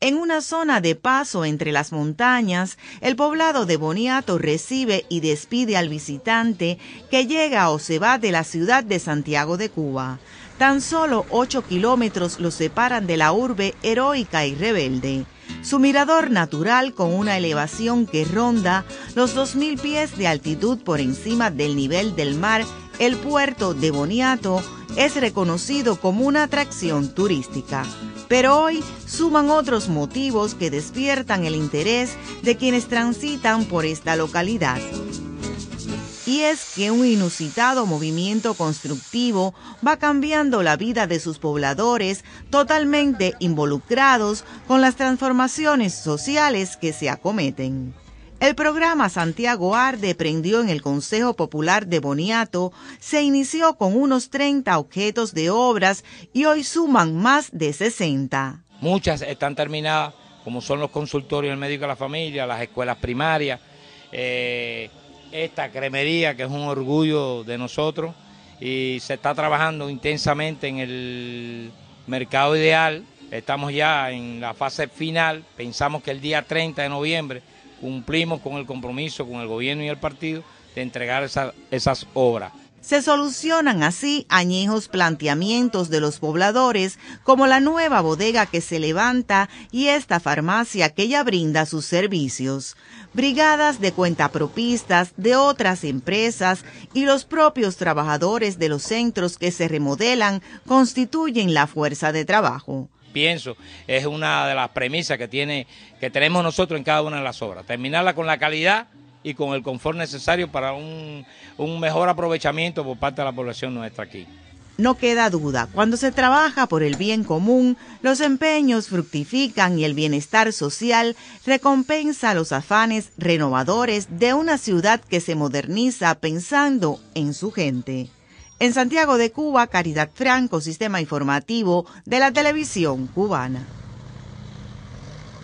En una zona de paso entre las montañas, el poblado de Boniato recibe y despide al visitante que llega o se va de la ciudad de Santiago de Cuba. Tan solo ocho kilómetros lo separan de la urbe heroica y rebelde. Su mirador natural con una elevación que ronda los 2.000 pies de altitud por encima del nivel del mar, el puerto de Boniato es reconocido como una atracción turística. Pero hoy suman otros motivos que despiertan el interés de quienes transitan por esta localidad. Y es que un inusitado movimiento constructivo va cambiando la vida de sus pobladores totalmente involucrados con las transformaciones sociales que se acometen. El programa Santiago Arde prendió en el Consejo Popular de Boniato, se inició con unos 30 objetos de obras y hoy suman más de 60. Muchas están terminadas, como son los consultorios del médico de la familia, las escuelas primarias, eh, esta cremería que es un orgullo de nosotros y se está trabajando intensamente en el mercado ideal. Estamos ya en la fase final, pensamos que el día 30 de noviembre cumplimos con el compromiso con el gobierno y el partido de entregar esas obras. Se solucionan así añejos planteamientos de los pobladores, como la nueva bodega que se levanta y esta farmacia que ya brinda sus servicios. Brigadas de cuentapropistas de otras empresas y los propios trabajadores de los centros que se remodelan constituyen la fuerza de trabajo pienso, es una de las premisas que, tiene, que tenemos nosotros en cada una de las obras. Terminarla con la calidad y con el confort necesario para un, un mejor aprovechamiento por parte de la población nuestra aquí. No queda duda, cuando se trabaja por el bien común, los empeños fructifican y el bienestar social recompensa los afanes renovadores de una ciudad que se moderniza pensando en su gente. En Santiago de Cuba, Caridad Franco, Sistema Informativo de la Televisión Cubana.